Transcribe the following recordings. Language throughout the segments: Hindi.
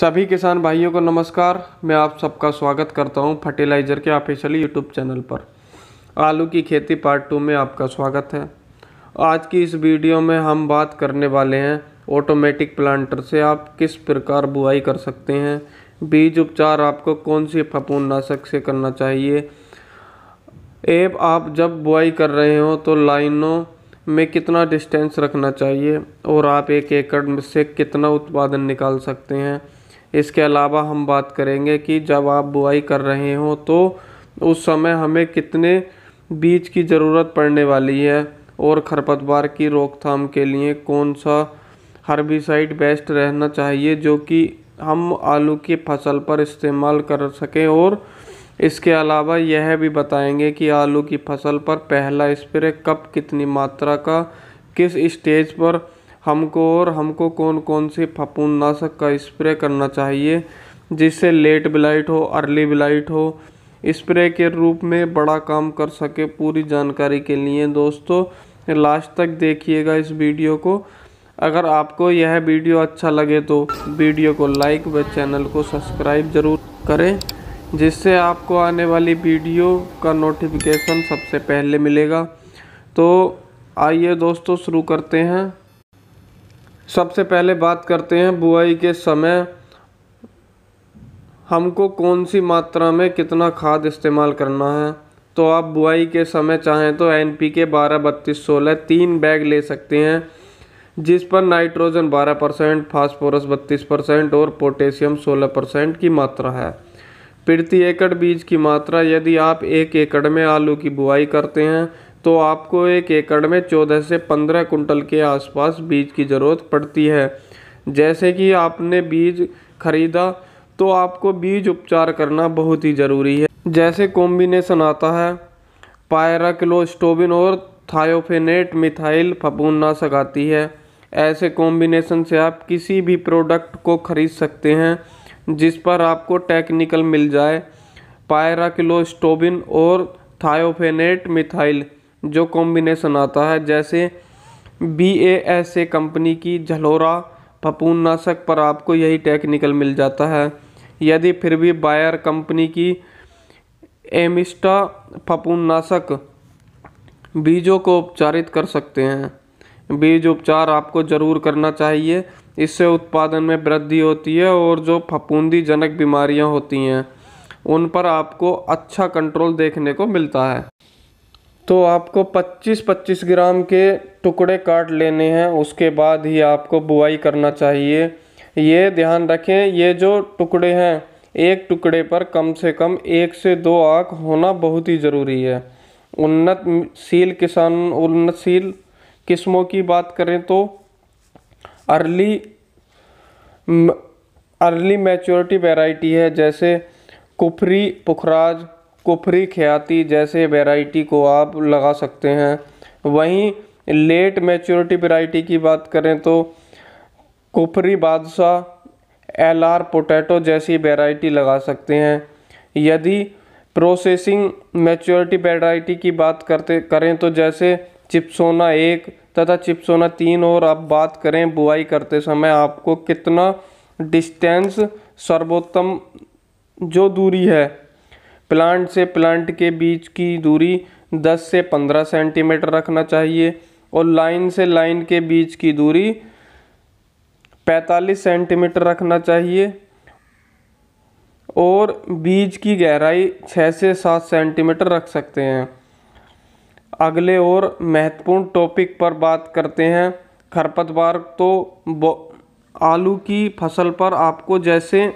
सभी किसान भाइयों को नमस्कार मैं आप सबका स्वागत करता हूं फर्टिलाइज़र के ऑफिशियल यूट्यूब चैनल पर आलू की खेती पार्ट टू में आपका स्वागत है आज की इस वीडियो में हम बात करने वाले हैं ऑटोमेटिक प्लांटर से आप किस प्रकार बुआई कर सकते हैं बीज उपचार आपको कौन सी फपून नाशक से करना चाहिए एब आप जब बुआई कर रहे हो तो लाइनों में कितना डिस्टेंस रखना चाहिए और आप एक एकड़ से कितना उत्पादन निकाल सकते हैं इसके अलावा हम बात करेंगे कि जब आप बुआई कर रहे हों तो उस समय हमें कितने बीज की ज़रूरत पड़ने वाली है और खरपतवार की रोकथाम के लिए कौन सा हर्बिसाइड बेस्ट रहना चाहिए जो कि हम आलू की फसल पर इस्तेमाल कर सकें और इसके अलावा यह भी बताएंगे कि आलू की फसल पर पहला स्प्रे कब कितनी मात्रा का किस स्टेज पर हमको और हमको कौन कौन से नाशक का स्प्रे करना चाहिए जिससे लेट ब्लाइट हो अर्ली ब्लाइट हो स्प्रे के रूप में बड़ा काम कर सके पूरी जानकारी के लिए दोस्तों लास्ट तक देखिएगा इस वीडियो को अगर आपको यह वीडियो अच्छा लगे तो वीडियो को लाइक व चैनल को सब्सक्राइब ज़रूर करें जिससे आपको आने वाली वीडियो का नोटिफिकेशन सबसे पहले मिलेगा तो आइए दोस्तों शुरू करते हैं सबसे पहले बात करते हैं बुआई के समय हमको कौन सी मात्रा में कितना खाद इस्तेमाल करना है तो आप बुआई के समय चाहें तो एन पी के बारह बत्तीस सोलह तीन बैग ले सकते हैं जिस पर नाइट्रोजन 12 परसेंट फॉस्फोरस 32 परसेंट और पोटेशियम 16 परसेंट की मात्रा है प्रति एकड़ बीज की मात्रा यदि आप एक एकड़ में आलू की बुआई करते हैं तो आपको एक एकड़ में चौदह से पंद्रह कुंटल के आसपास बीज की ज़रूरत पड़ती है जैसे कि आपने बीज खरीदा तो आपको बीज उपचार करना बहुत ही ज़रूरी है जैसे कॉम्बिनेशन आता है पायरा क्लोस्टोबिन और थायोफेनेट मिथाइल फपून ना आती है ऐसे कॉम्बिनेशन से आप किसी भी प्रोडक्ट को ख़रीद सकते हैं जिस पर आपको टेक्निकल मिल जाए पायरा क्लोस्टोबिन और थायोफेनेट मिथाइल जो कॉम्बिनेसन आता है जैसे B A S A company की झलोरा नाशक पर आपको यही टेक्निकल मिल जाता है यदि फिर भी बायर कंपनी की एमिस्टा नाशक बीजों को उपचारित कर सकते हैं बीज उपचार आपको ज़रूर करना चाहिए इससे उत्पादन में वृद्धि होती है और जो फपूंदी जनक बीमारियां होती हैं उन पर आपको अच्छा कंट्रोल देखने को मिलता है तो आपको 25-25 ग्राम के टुकड़े काट लेने हैं उसके बाद ही आपको बुआई करना चाहिए ये ध्यान रखें ये जो टुकड़े हैं एक टुकड़े पर कम से कम एक से दो आँख होना बहुत ही ज़रूरी है उन्नतशील किसान उन्नतशील किस्मों की बात करें तो अर्ली अर्ली मैच्योरिटी वैरायटी है जैसे कुफरी पुखराज कुफरी ख्याति जैसे वेराइटी को आप लगा सकते हैं वहीं लेट मैच्योरिटी वेराइटी की बात करें तो Kufri Badshah L R potato जैसी वेराइटी लगा सकते हैं यदि प्रोसेसिंग मैच्योरिटी वेराइटी की बात करते करें तो जैसे चिप्सोना एक तथा चिप्सोना तीन और आप बात करें बुआई करते समय आपको कितना डिस्टेंस सर्वोत्तम जो दूरी है प्लांट से प्लांट के बीच की दूरी 10 से 15 सेंटीमीटर रखना चाहिए और लाइन से लाइन के बीच की दूरी 45 सेंटीमीटर रखना चाहिए और बीज की गहराई 6 से 7 सेंटीमीटर रख सकते हैं अगले और महत्वपूर्ण टॉपिक पर बात करते हैं खरपतवार तो आलू की फसल पर आपको जैसे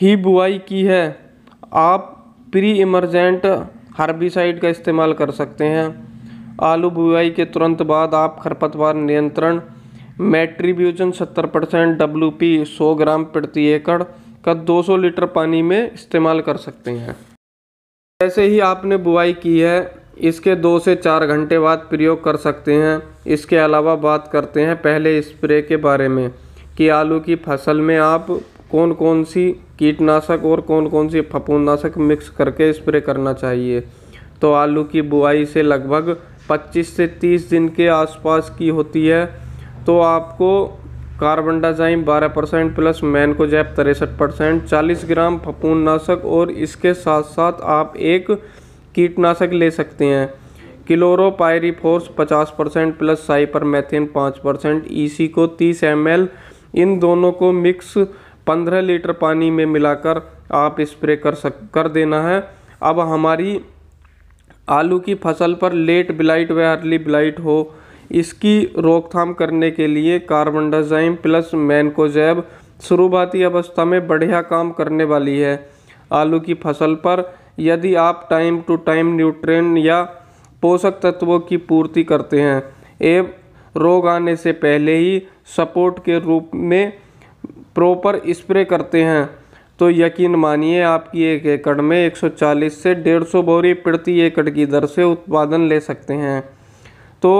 ही बुआई की है आप प्री इमरजेंट हर्बिसाइड का इस्तेमाल कर सकते हैं आलू बुआई के तुरंत बाद आप खरपतवार नियंत्रण मेट्रीब्यूजन 70 परसेंट डब्ल्यू पी सौ ग्राम प्रति एकड़ का 200 लीटर पानी में इस्तेमाल कर सकते हैं जैसे ही आपने बुआई की है इसके दो से चार घंटे बाद प्रयोग कर सकते हैं इसके अलावा बात करते हैं पहले स्प्रे के बारे में कि आलू की फसल में आप कौन कौन सी कीटनाशक और कौन कौन सी फफूंदनाशक मिक्स करके स्प्रे करना चाहिए तो आलू की बुआई से लगभग 25 से 30 दिन के आसपास की होती है तो आपको कार्बन डाइजाइम 12 परसेंट प्लस जैप तिरसठ परसेंट चालीस ग्राम फफूंदनाशक और इसके साथ साथ आप एक कीटनाशक ले सकते हैं फोर्स पचास परसेंट प्लस साइपर मैथिन पाँच परसेंट ई e को तीस एम इन दोनों को मिक्स पंद्रह लीटर पानी में मिलाकर आप स्प्रे कर सक कर देना है अब हमारी आलू की फसल पर लेट ब्लाइट व अर्ली ब्लाइट हो इसकी रोकथाम करने के लिए कार्बन डाइजाइम प्लस मैनकोजैब शुरुआती अवस्था में बढ़िया काम करने वाली है आलू की फसल पर यदि आप टाइम टू टाइम न्यूट्रेन या पोषक तत्वों की पूर्ति करते हैं एवं रोग आने से पहले ही सपोर्ट के रूप में प्रॉपर स्प्रे करते हैं तो यकीन मानिए आपकी एक एकड़ में 140 से 150 बोरी प्रति एकड़ की दर से उत्पादन ले सकते हैं तो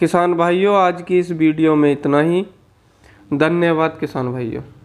किसान भाइयों आज की इस वीडियो में इतना ही धन्यवाद किसान भाइयों